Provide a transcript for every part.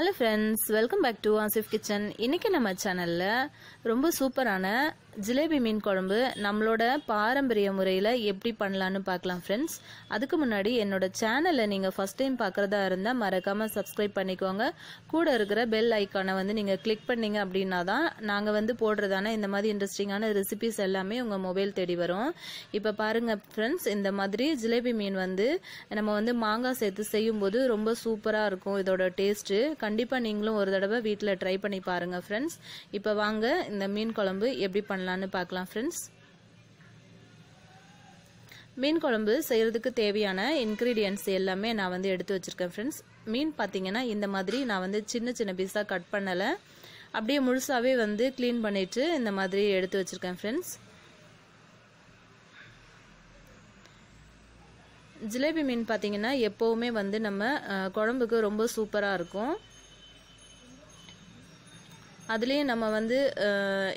hello friends welcome back to Asif kitchen இன்றைக்கி நம்ம சேனலில் ரொம்ப சூப்பரான ஜிலேபி மீன் குழம்பு நம்மளோட பாரம்பரிய முறையில் எப்படி பண்ணலான்னு பார்க்கலாம் ஃப்ரெண்ட்ஸ் அதுக்கு முன்னாடி என்னோட சேனலை நீங்கள் ஃபஸ்ட் டைம் பார்க்குறதா இருந்தால் மறக்காமல் சப்ஸ்கிரைப் பண்ணிக்கோங்க கூட இருக்கிற பெல் ஐக்கானை வந்து நீங்கள் கிளிக் பண்ணிங்க அப்படின்னா தான் நாங்கள் வந்து போடுறதான இந்த மாதிரி இன்ட்ரெஸ்டிங்கான ரெசிபிஸ் எல்லாமே உங்கள் மொபைல் தேடி வரும் இப்போ பாருங்கள் ஃப்ரெண்ட்ஸ் இந்த மாதிரி ஜிலேபி மீன் வந்து நம்ம வந்து மாங்காய் சேர்த்து செய்யும்போது ரொம்ப சூப்பராக இருக்கும் இதோட டேஸ்ட்டு கண்டிப்பாக நீங்களும் ஒரு தடவை வீட்டில் ட்ரை பண்ணி பாருங்கள் ஃப்ரெண்ட்ஸ் இப்போ வாங்க இந்த மீன் குழம்பு எப்படி பண்ணலாம் பண்ணலான்னு பார்க்கலாம் ஃப்ரெண்ட்ஸ் மீன் குழம்பு செய்கிறதுக்கு தேவையான இன்க்ரீடியன்ட்ஸ் எல்லாமே நான் வந்து எடுத்து வச்சுருக்கேன் ஃப்ரெண்ட்ஸ் மீன் பார்த்தீங்கன்னா இந்த மாதிரி நான் வந்து சின்ன சின்ன பீஸாக கட் பண்ணலை அப்படியே முழுசாகவே வந்து க்ளீன் பண்ணிவிட்டு இந்த மாதிரி எடுத்து வச்சுருக்கேன் ஃப்ரெண்ட்ஸ் ஜிலேபி மீன் பார்த்தீங்கன்னா எப்போவுமே வந்து நம்ம குழம்புக்கு ரொம்ப சூப்பராக இருக்கும் அதுலேயே நம்ம வந்து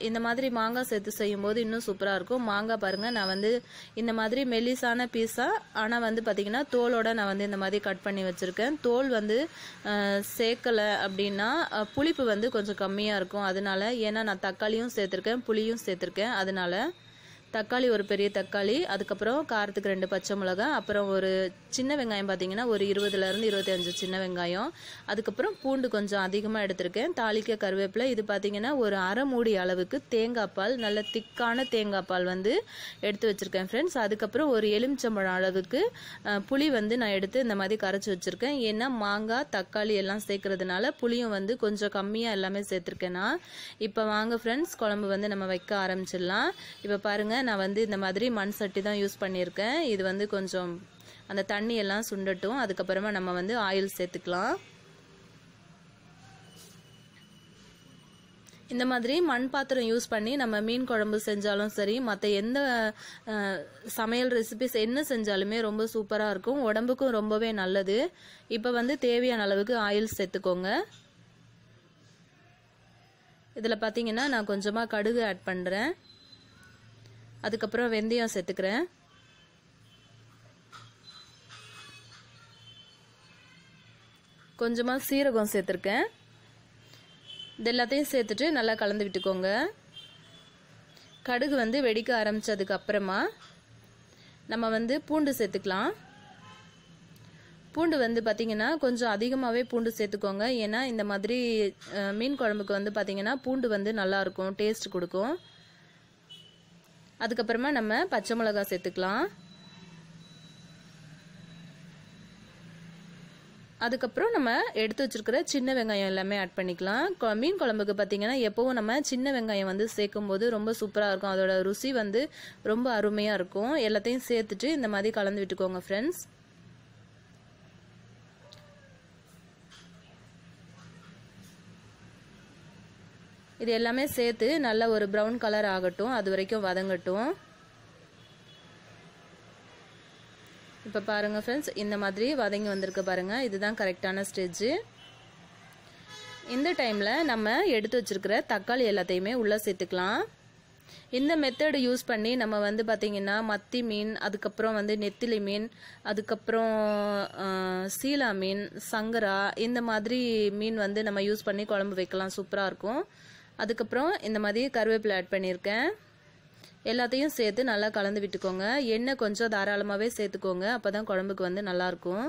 இந்த மாதிரி மாங்காய் சேர்த்து செய்யும்போது இன்னும் சூப்பராக இருக்கும் மாங்காய் பாருங்கள் நான் வந்து இந்த மாதிரி மெல்லிசான பீஸாக ஆனால் வந்து பார்த்திங்கன்னா தோலோட நான் வந்து இந்த மாதிரி கட் பண்ணி வச்சுருக்கேன் தோல் வந்து சேர்க்கலை அப்படின்னா புளிப்பு வந்து கொஞ்சம் கம்மியாக இருக்கும் அதனால ஏன்னா நான் தக்காளியும் சேர்த்துருக்கேன் புளியும் சேர்த்துருக்கேன் அதனால தக்காளி ஒரு பெரிய தக்காளி அதுக்கப்புறம் காரத்துக்கு ரெண்டு பச்சை மிளகா அப்புறம் ஒரு சின்ன வெங்காயம் பார்த்தீங்கன்னா ஒரு இருபதுலேருந்து இருபத்தஞ்சு சின்ன வெங்காயம் அதுக்கப்புறம் பூண்டு கொஞ்சம் அதிகமாக எடுத்திருக்கேன் தாளிக்க கருவேப்பிலை இது பார்த்தீங்கன்னா ஒரு அரை மூடி அளவுக்கு தேங்காய் பால் நல்ல திக்கான தேங்காய் பால் வந்து எடுத்து வச்சுருக்கேன் ஃப்ரெண்ட்ஸ் அதுக்கப்புறம் ஒரு எலுமிச்சம்பழம் அளவுக்கு புளி வந்து நான் எடுத்து இந்த மாதிரி கரைச்சி வச்சுருக்கேன் ஏன்னா மாங்காய் தக்காளி எல்லாம் சேர்க்கறதுனால புளியும் வந்து கொஞ்சம் கம்மியாக எல்லாமே சேர்த்துருக்கேன்னா இப்போ வாங்க ஃப்ரெண்ட்ஸ் குழம்பு வந்து நம்ம வைக்க ஆரம்பிச்சிடலாம் இப்போ பாருங்கள் நான் வந்து இந்த மாதிரி மண் சட்டி தான் யூஸ் பண்ணியிருக்கேன் இது வந்து கொஞ்சம் அந்த தண்ணி எல்லாம் சுண்டட்டும் அதுக்கப்புறமா நம்ம வந்து ஆயில் சேர்த்துக்கலாம் இந்த மாதிரி மண் பாத்திரம் யூஸ் பண்ணி நம்ம மீன் குழம்பு செஞ்சாலும் சரி மற்ற எந்த சமையல் ரெசிபிஸ் என்ன செஞ்சாலுமே ரொம்ப சூப்பராக இருக்கும் உடம்புக்கும் ரொம்பவே நல்லது இப்போ வந்து தேவையான அளவுக்கு ஆயில் சேர்த்துக்கோங்க இதில் பார்த்தீங்கன்னா நான் கொஞ்சமாக கடுகு ஆட் பண்ணுறேன் அதுக்கப்புறம் வெந்தயம் சேர்த்துக்கிறேன் கொஞ்சமாக சீரகம் சேர்த்துருக்கேன் இது எல்லாத்தையும் சேர்த்துட்டு நல்லா கலந்து விட்டுக்கோங்க கடுகு வந்து வெடிக்க ஆரம்பித்ததுக்கு அப்புறமா நம்ம வந்து பூண்டு சேர்த்துக்கலாம் பூண்டு வந்து பார்த்திங்கன்னா கொஞ்சம் அதிகமாகவே பூண்டு சேர்த்துக்கோங்க ஏன்னா இந்த மாதிரி மீன் குழம்புக்கு வந்து பார்த்தீங்கன்னா பூண்டு வந்து நல்லாயிருக்கும் டேஸ்ட் கொடுக்கும் அதுக்கப்புறமா நம்ம பச்சை மிளகா சேர்த்துக்கலாம் அதுக்கப்புறம் நம்ம எடுத்து வச்சிருக்கிற சின்ன வெங்காயம் எல்லாமே ஆட் பண்ணிக்கலாம் மீன் குழம்புக்கு பார்த்தீங்கன்னா எப்போவும் நம்ம சின்ன வெங்காயம் வந்து சேர்க்கும் போது ரொம்ப சூப்பராக இருக்கும் அதோட ருசி வந்து ரொம்ப அருமையாக இருக்கும் எல்லாத்தையும் சேர்த்துட்டு இந்த மாதிரி கலந்து விட்டுக்கோங்க ஃப்ரெண்ட்ஸ் இது எல்லாமே சேர்த்து நல்ல ஒரு ப்ரௌன் கலர் ஆகட்டும் அது வரைக்கும் வதங்கட்டும் இப்போ பாருங்கள் ஃப்ரெண்ட்ஸ் இந்த மாதிரி வதங்கி வந்திருக்கு பாருங்கள் இதுதான் கரெக்டான ஸ்டேஜ் இந்த டைமில் நம்ம எடுத்து வச்சுருக்கிற தக்காளி எல்லாத்தையுமே உள்ளே சேர்த்துக்கலாம் இந்த மெத்தடு யூஸ் பண்ணி நம்ம வந்து பார்த்திங்கன்னா மத்தி மீன் அதுக்கப்புறம் வந்து நெத்திலி மீன் அதுக்கப்புறம் சீலா மீன் சங்கரா இந்த மாதிரி மீன் வந்து நம்ம யூஸ் பண்ணி குழம்பு வைக்கலாம் சூப்பராக இருக்கும் அதுக்கப்புறம் இந்த மாதிரி கருவேப்பிலை ஆட் பண்ணியிருக்கேன் எல்லாத்தையும் சேர்த்து நல்லா கலந்து விட்டுக்கோங்க எண்ணெய் கொஞ்சம் தாராளமாகவே சேர்த்துக்கோங்க அப்போ தான் குழம்புக்கு வந்து நல்லாயிருக்கும்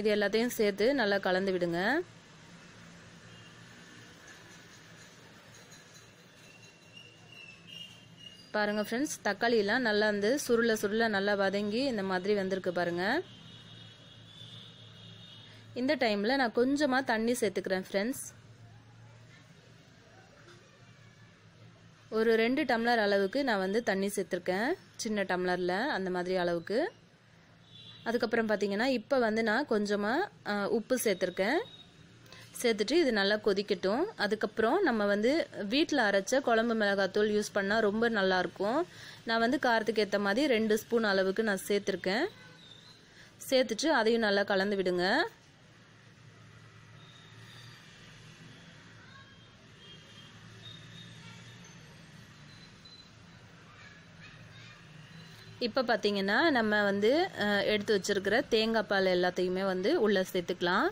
இது எல்லாத்தையும் சேர்த்து நல்லா கலந்து விடுங்க பாருங்கள் ஃப்ரெண்ட்ஸ் தக்காளியெல்லாம் நல்லா வந்து சுருள சுருள நல்லா வதங்கி இந்த மாதிரி வந்திருக்கு பாருங்கள் இந்த டைமில் நான் கொஞ்சமாக தண்ணி சேர்த்துக்கிறேன் ஃப்ரெண்ட்ஸ் ஒரு ரெண்டு டம்ளர் அளவுக்கு நான் வந்து தண்ணி சேர்த்துருக்கேன் சின்ன டம்ளரில் அந்த மாதிரி அளவுக்கு அதுக்கப்புறம் பார்த்தீங்கன்னா இப்போ வந்து நான் கொஞ்சமாக உப்பு சேர்த்துருக்கேன் சேர்த்துட்டு இது நல்லா கொதிக்கட்டும் அதுக்கப்புறம் நம்ம வந்து வீட்டில் அரைச்ச குழம்பு மிளகாத்தூள் யூஸ் பண்ணால் ரொம்ப நல்லாயிருக்கும் நான் வந்து காரத்துக்கு ஏற்ற மாதிரி ரெண்டு ஸ்பூன் அளவுக்கு நான் சேர்த்துருக்கேன் சேர்த்துட்டு அதையும் நல்லா கலந்து விடுங்க இப்போ பார்த்திங்கன்னா நம்ம வந்து எடுத்து வச்சுருக்கிற தேங்காய் பால் எல்லாத்தையுமே வந்து உள்ளே சேர்த்துக்கலாம்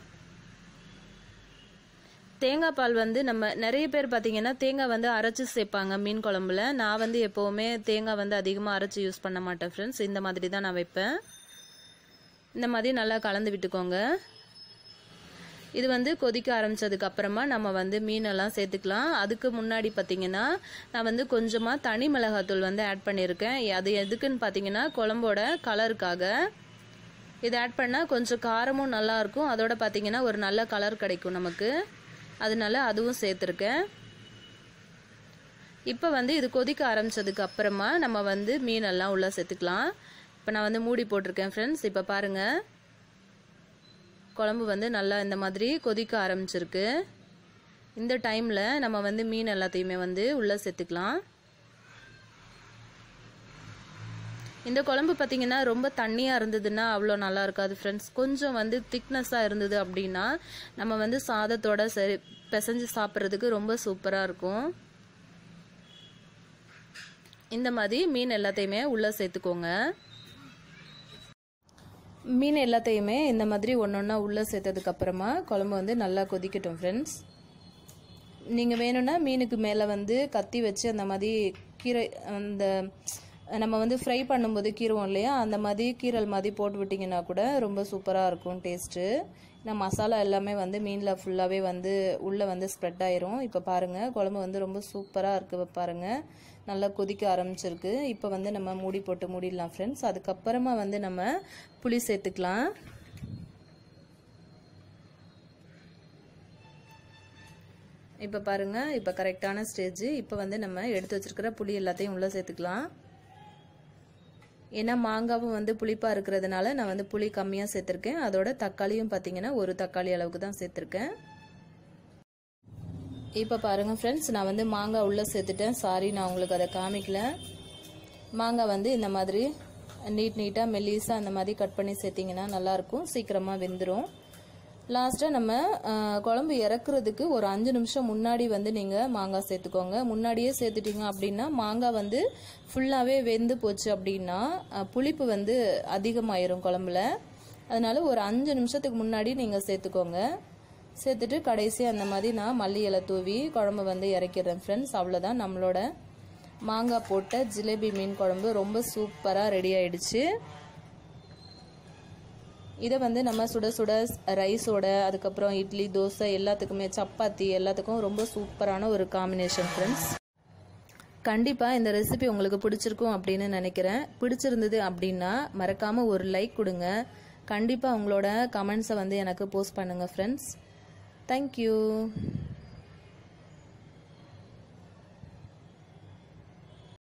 தேங்காய் பால் வந்து நம்ம நிறைய பேர் பார்த்திங்கன்னா தேங்காய் வந்து அரைச்சி சேர்ப்பாங்க மீன் குழம்புல நான் வந்து எப்போவுமே தேங்காய் வந்து அதிகமாக அரைச்சி யூஸ் பண்ண மாட்டேன் ஃப்ரெண்ட்ஸ் இந்த மாதிரி தான் நான் வைப்பேன் இந்த மாதிரி நல்லா கலந்து விட்டுக்கோங்க இது வந்து கொதிக்க ஆரம்பித்ததுக்கு அப்புறமா நம்ம வந்து மீனெல்லாம் சேர்த்துக்கலாம் அதுக்கு முன்னாடி பார்த்தீங்கன்னா நான் வந்து கொஞ்சமாக தனி மிளகாத்தூள் வந்து ஆட் பண்ணியிருக்கேன் அது எதுக்குன்னு பார்த்தீங்கன்னா குழம்போட கலருக்காக இது ஆட் பண்ணால் கொஞ்சம் காரமும் நல்லாயிருக்கும் அதோட பார்த்தீங்கன்னா ஒரு நல்ல கலர் கிடைக்கும் நமக்கு அதனால அதுவும் சேர்த்துருக்கேன் இப்போ வந்து இது கொதிக்க ஆரம்பித்ததுக்கு அப்புறமா நம்ம வந்து மீனெல்லாம் உள்ளே சேர்த்துக்கலாம் இப்போ நான் வந்து மூடி போட்டிருக்கேன் ஃப்ரெண்ட்ஸ் இப்போ பாருங்கள் குழம்பு வந்து நல்லா இந்த மாதிரி கொதிக்க ஆரம்பிச்சிருக்கு இந்த டைமில் நம்ம வந்து மீன் எல்லாத்தையுமே வந்து உள்ளே சேர்த்துக்கலாம் இந்த குழம்பு பார்த்திங்கன்னா ரொம்ப தண்ணியாக இருந்ததுன்னா அவ்வளோ நல்லா இருக்காது ஃப்ரெண்ட்ஸ் கொஞ்சம் வந்து திக்னஸ்ஸாக இருந்தது அப்படின்னா நம்ம வந்து சாதத்தோட சரி பிசைஞ்சு சாப்பிட்றதுக்கு ரொம்ப சூப்பராக இருக்கும் இந்த மாதிரி மீன் எல்லாத்தையுமே உள்ளே சேர்த்துக்கோங்க மீன் எல்லாத்தையுமே இந்த மாதிரி ஒன்று ஒன்றா உள்ளே சேர்த்ததுக்கப்புறமா குழம்பு வந்து நல்லா கொதிக்கட்டும் ஃப்ரெண்ட்ஸ் நீங்கள் வேணும்னா மீனுக்கு மேலே வந்து கத்தி வச்சு அந்த மாதிரி கீரை அந்த நம்ம வந்து ஃப்ரை பண்ணும்போது கீருவோம் இல்லையா அந்த மாதிரி கீரல் மாதிரி போட்டு விட்டிங்கன்னா கூட ரொம்ப சூப்பராக இருக்கும் டேஸ்ட்டு இந்த மசாலா எல்லாமே வந்து மீனில் ஃபுல்லாகவே வந்து உள்ளே வந்து ஸ்ப்ரெட் ஆயிரும் இப்போ பாருங்கள் குழம்பு வந்து ரொம்ப சூப்பராக இருக்குது பாருங்கள் நல்லா கொதிக்க ஆரம்பிச்சிருக்கு இப்போ வந்து நம்ம மூடி போட்டு மூடிடலாம் ஃப்ரெண்ட்ஸ் அதுக்கப்புறமா வந்து நம்ம புளி சேர்த்துக்கலாம் இப்போ பாருங்கள் இப்போ கரெக்டான ஸ்டேஜ் இப்போ வந்து நம்ம எடுத்து வச்சுருக்கிற புளி எல்லாத்தையும் உள்ளே சேர்த்துக்கலாம் ஏன்னா மாங்காவும் வந்து புளிப்பாக இருக்கிறதுனால நான் வந்து புளி கம்மியாக சேர்த்துருக்கேன் அதோட தக்காளியும் பார்த்தீங்கன்னா ஒரு தக்காளி அளவுக்கு தான் சேர்த்துருக்கேன் இப்போ பாருங்கள் ஃப்ரெண்ட்ஸ் நான் வந்து மாங்காய் உள்ளே சேர்த்துட்டேன் சாரி நான் உங்களுக்கு அதை காமிக்கல மாங்காய் வந்து இந்த மாதிரி நீட் நீட்டாக மெல்லீஸாக அந்த மாதிரி கட் பண்ணி சேர்த்திங்கன்னா நல்லாயிருக்கும் சீக்கிரமாக வெந்துடும் லாஸ்ட்டாக நம்ம குழம்பு இறக்குறதுக்கு ஒரு அஞ்சு நிமிஷம் முன்னாடி வந்து நீங்கள் மாங்காய் சேர்த்துக்கோங்க முன்னாடியே சேர்த்துட்டிங்க அப்படின்னா மாங்காய் வந்து ஃபுல்லாகவே வெந்து போச்சு அப்படின்னா புளிப்பு வந்து அதிகமாயிரும் குழம்புல அதனால ஒரு அஞ்சு நிமிஷத்துக்கு முன்னாடி நீங்கள் சேர்த்துக்கோங்க சேர்த்துட்டு கடைசி அந்த மாதிரி நான் மல்லி இலை தூவி குழம்பு வந்து இறக்கிடுறேன் ஃப்ரெண்ட்ஸ் அவ்வளோதான் நம்மளோட மாங்காய் போட்ட ஜிலேபி மீன் குழம்பு ரொம்ப சூப்பராக ரெடி ஆயிடுச்சு இதை வந்து நம்ம சுட சுட ரைஸோட அதுக்கப்புறம் இட்லி தோசை எல்லாத்துக்குமே சப்பாத்தி எல்லாத்துக்கும் ரொம்ப சூப்பரான ஒரு காம்பினேஷன் ஃப்ரெண்ட்ஸ் கண்டிப்பாக இந்த ரெசிபி உங்களுக்கு பிடிச்சிருக்கும் அப்படின்னு நினைக்கிறேன் பிடிச்சிருந்தது அப்படின்னா மறக்காமல் ஒரு லைக் கொடுங்க கண்டிப்பாக உங்களோட கமெண்ட்ஸை வந்து எனக்கு போஸ்ட் பண்ணுங்கள் ஃப்ரெண்ட்ஸ் தேங்க்யூ